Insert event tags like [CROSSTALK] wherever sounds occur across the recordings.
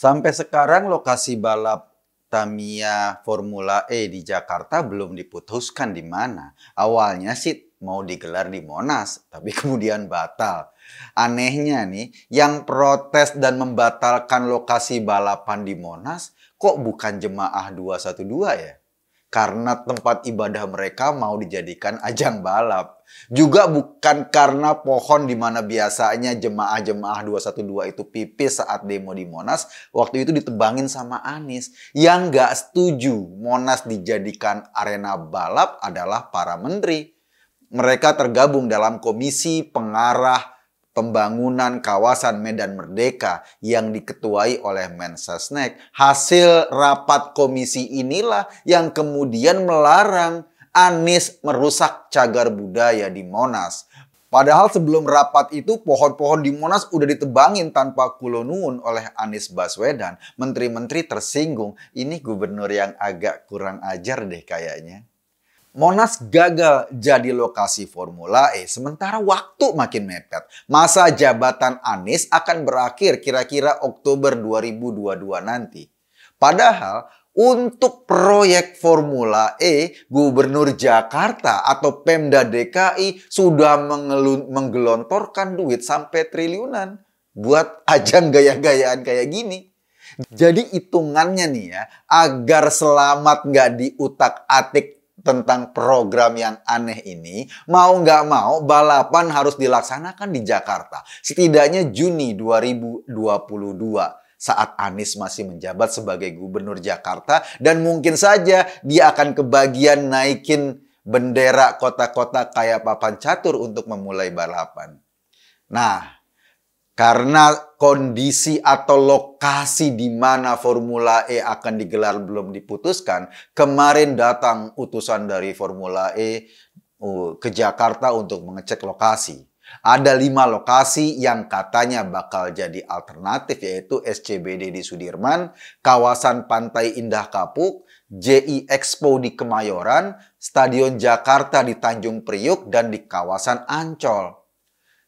Sampai sekarang lokasi balap Tamiya Formula E di Jakarta belum diputuskan di mana. Awalnya sih mau digelar di Monas, tapi [LAUGHS] kemudian batal. Anehnya nih, yang protes dan membatalkan lokasi balapan di Monas kok bukan jemaah 212 ya? karena tempat ibadah mereka mau dijadikan ajang balap. Juga bukan karena pohon di mana biasanya jemaah-jemaah 212 itu pipis saat demo di Monas, waktu itu ditebangin sama Anis Yang gak setuju Monas dijadikan arena balap adalah para menteri. Mereka tergabung dalam komisi pengarah pembangunan kawasan Medan Merdeka yang diketuai oleh Mensesnek. Hasil rapat komisi inilah yang kemudian melarang Anies merusak cagar budaya di Monas. Padahal sebelum rapat itu pohon-pohon di Monas udah ditebangin tanpa kulonun oleh Anies Baswedan. Menteri-menteri tersinggung, ini gubernur yang agak kurang ajar deh kayaknya. Monas gagal jadi lokasi Formula E, sementara waktu makin mepet. Masa jabatan Anies akan berakhir kira-kira Oktober 2022 nanti. Padahal untuk proyek Formula E, Gubernur Jakarta atau Pemda DKI sudah menggelontorkan duit sampai triliunan buat ajang gaya-gayaan kayak gini. Jadi hitungannya nih ya, agar selamat nggak diutak-atik tentang program yang aneh ini, mau nggak mau balapan harus dilaksanakan di Jakarta. Setidaknya Juni 2022 saat Anies masih menjabat sebagai gubernur Jakarta dan mungkin saja dia akan kebagian naikin bendera kota-kota kayak papan catur untuk memulai balapan. Nah, karena kondisi atau lokasi di mana Formula E akan digelar belum diputuskan, kemarin datang utusan dari Formula E ke Jakarta untuk mengecek lokasi. Ada lima lokasi yang katanya bakal jadi alternatif yaitu SCBD di Sudirman, kawasan Pantai Indah Kapuk, JI Expo di Kemayoran, Stadion Jakarta di Tanjung Priuk, dan di kawasan Ancol.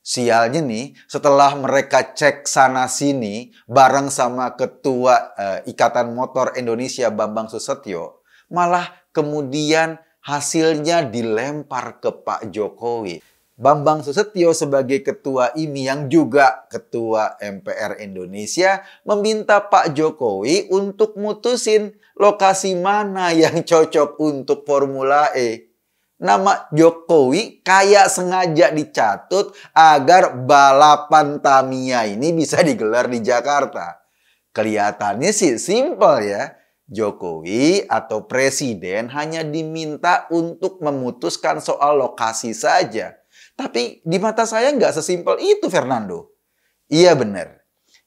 Sialnya nih, setelah mereka cek sana-sini bareng sama Ketua eh, Ikatan Motor Indonesia Bambang Susetyo, malah kemudian hasilnya dilempar ke Pak Jokowi. Bambang Susetyo sebagai ketua ini yang juga ketua MPR Indonesia meminta Pak Jokowi untuk mutusin lokasi mana yang cocok untuk Formula E nama Jokowi kayak sengaja dicatut agar balapan Tamiya ini bisa digelar di Jakarta. Kelihatannya sih simpel ya. Jokowi atau presiden hanya diminta untuk memutuskan soal lokasi saja. Tapi di mata saya nggak sesimpel itu, Fernando. Iya benar,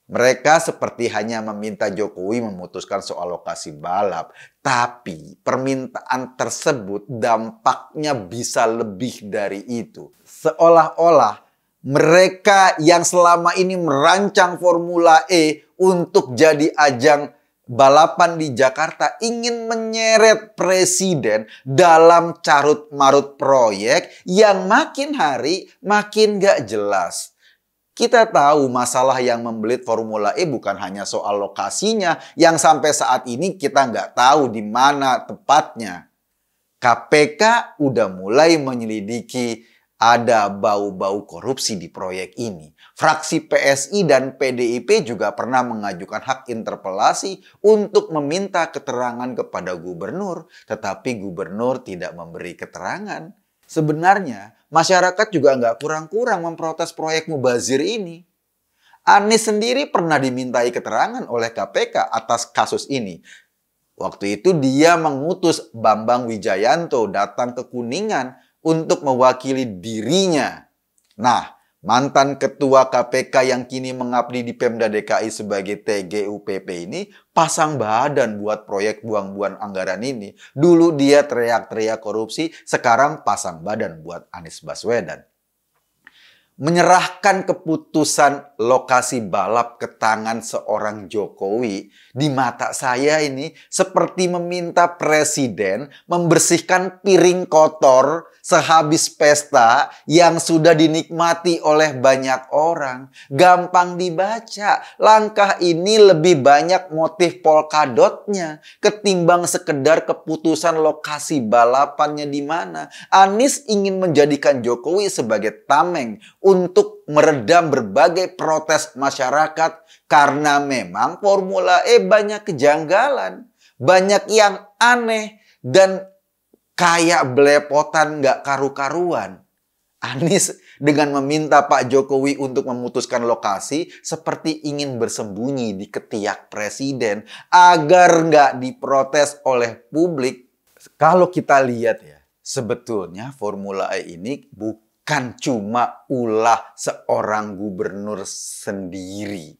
mereka seperti hanya meminta Jokowi memutuskan soal lokasi balap, tapi permintaan tersebut dampaknya bisa lebih dari itu. Seolah-olah mereka yang selama ini merancang Formula E untuk jadi ajang balapan di Jakarta ingin menyeret presiden dalam carut-marut proyek yang makin hari makin gak jelas. Kita tahu masalah yang membelit Formula E bukan hanya soal lokasinya yang sampai saat ini kita nggak tahu di mana tepatnya. KPK udah mulai menyelidiki ada bau-bau korupsi di proyek ini. Fraksi PSI dan PDIP juga pernah mengajukan hak interpelasi untuk meminta keterangan kepada gubernur, tetapi gubernur tidak memberi keterangan. Sebenarnya masyarakat juga nggak kurang-kurang memprotes proyek Mubazir ini. Anies sendiri pernah dimintai keterangan oleh KPK atas kasus ini. Waktu itu dia mengutus Bambang Wijayanto datang ke Kuningan untuk mewakili dirinya. Nah, Mantan ketua KPK yang kini mengabdi di Pemda DKI sebagai TGUPP ini pasang badan buat proyek buang-buang anggaran ini. Dulu dia teriak-teriak korupsi, sekarang pasang badan buat Anies Baswedan menyerahkan keputusan lokasi balap ke tangan seorang Jokowi di mata saya ini seperti meminta presiden membersihkan piring kotor sehabis pesta yang sudah dinikmati oleh banyak orang. Gampang dibaca, langkah ini lebih banyak motif polkadotnya ketimbang sekedar keputusan lokasi balapannya di mana. Anies ingin menjadikan Jokowi sebagai tameng untuk meredam berbagai protes masyarakat karena memang Formula E banyak kejanggalan, banyak yang aneh dan kayak belepotan nggak karu-karuan. Anies dengan meminta Pak Jokowi untuk memutuskan lokasi seperti ingin bersembunyi di ketiak presiden agar nggak diprotes oleh publik. Kalau kita lihat ya, sebetulnya Formula E ini bukan kan cuma ulah seorang gubernur sendiri.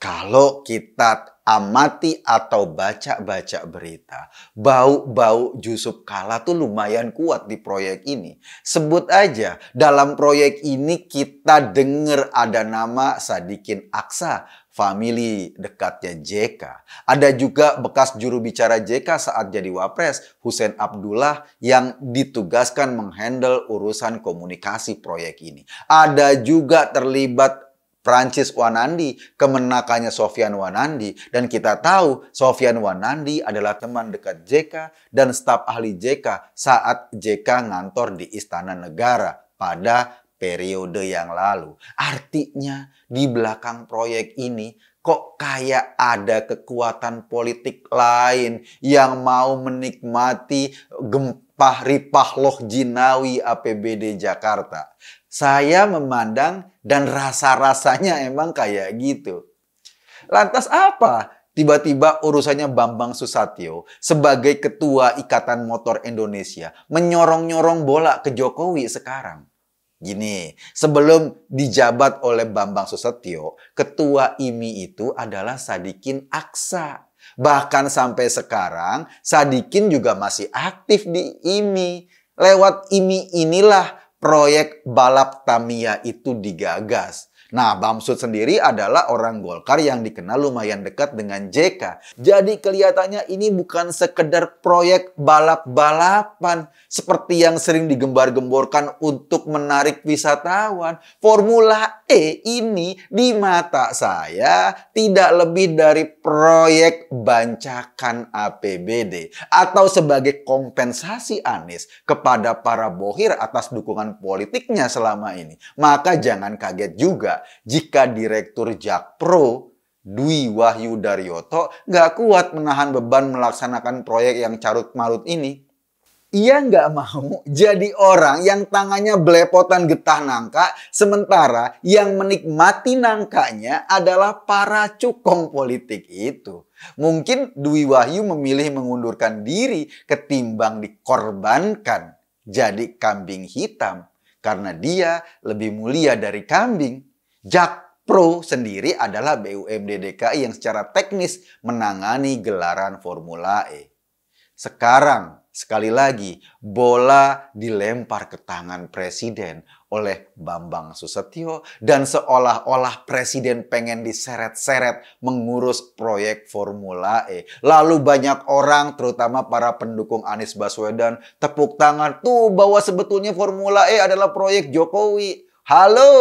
Kalau kita amati atau baca-baca berita, bau-bau Yusuf Kala tuh lumayan kuat di proyek ini. Sebut aja, dalam proyek ini kita dengar ada nama Sadikin Aksa, family dekatnya JK. Ada juga bekas juru bicara JK saat jadi wapres, Hussein Abdullah yang ditugaskan menghandle urusan komunikasi proyek ini. Ada juga terlibat Francis Wanandi, kemenakannya Sofian Wanandi. Dan kita tahu Sofian Wanandi adalah teman dekat JK dan staf ahli JK saat JK ngantor di Istana Negara pada periode yang lalu. Artinya di belakang proyek ini kok kayak ada kekuatan politik lain yang mau menikmati gempah ripah loh jinawi APBD Jakarta. Saya memandang dan rasa-rasanya emang kayak gitu. Lantas apa? Tiba-tiba urusannya Bambang Susatyo sebagai ketua Ikatan Motor Indonesia menyorong-nyorong bola ke Jokowi sekarang. Gini, sebelum dijabat oleh Bambang Susetio, ketua IMI itu adalah Sadikin Aksa. Bahkan sampai sekarang, Sadikin juga masih aktif di IMI. Lewat IMI inilah proyek balap Tamiya itu digagas. Nah, Bamsud sendiri adalah orang Golkar yang dikenal lumayan dekat dengan JK. Jadi kelihatannya ini bukan sekedar proyek balap-balapan seperti yang sering digembar-gemborkan untuk menarik wisatawan. Formula Eh, ini di mata saya tidak lebih dari proyek bancakan APBD atau sebagai kompensasi Anies kepada para bohir atas dukungan politiknya selama ini. Maka jangan kaget juga jika Direktur Jakpro Dwi Wahyu Daryoto nggak kuat menahan beban melaksanakan proyek yang carut marut ini ia nggak mau jadi orang yang tangannya belepotan getah nangka, sementara yang menikmati nangkanya adalah para cukong politik itu. Mungkin Dwi Wahyu memilih mengundurkan diri ketimbang dikorbankan jadi kambing hitam karena dia lebih mulia dari kambing. Jak Pro sendiri adalah BUMD DKI yang secara teknis menangani gelaran Formula E. Sekarang Sekali lagi, bola dilempar ke tangan presiden oleh Bambang susetio dan seolah-olah presiden pengen diseret-seret mengurus proyek Formula E. Lalu banyak orang, terutama para pendukung Anies Baswedan, tepuk tangan tuh bahwa sebetulnya Formula E adalah proyek Jokowi. Halo,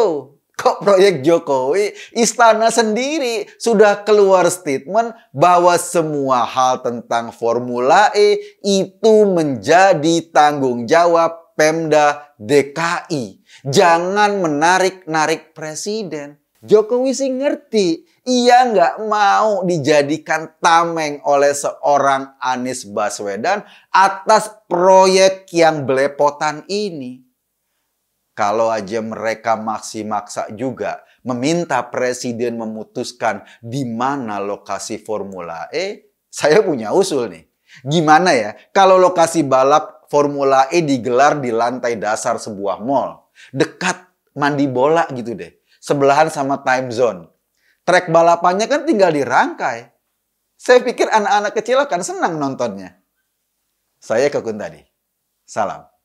Kok proyek Jokowi, istana sendiri sudah keluar statement bahwa semua hal tentang Formula E itu menjadi tanggung jawab Pemda DKI. Jangan menarik-narik presiden. Jokowi sih ngerti, ia nggak mau dijadikan tameng oleh seorang Anies Baswedan atas proyek yang belepotan ini. Kalau aja mereka maksi maksa juga meminta presiden memutuskan di mana lokasi Formula E, saya punya usul nih. Gimana ya kalau lokasi balap Formula E digelar di lantai dasar sebuah mall, dekat mandi bola gitu deh, sebelahan sama time zone. Trek balapannya kan tinggal dirangkai. Saya pikir anak-anak kecil akan senang nontonnya. Saya Kekun tadi. Salam.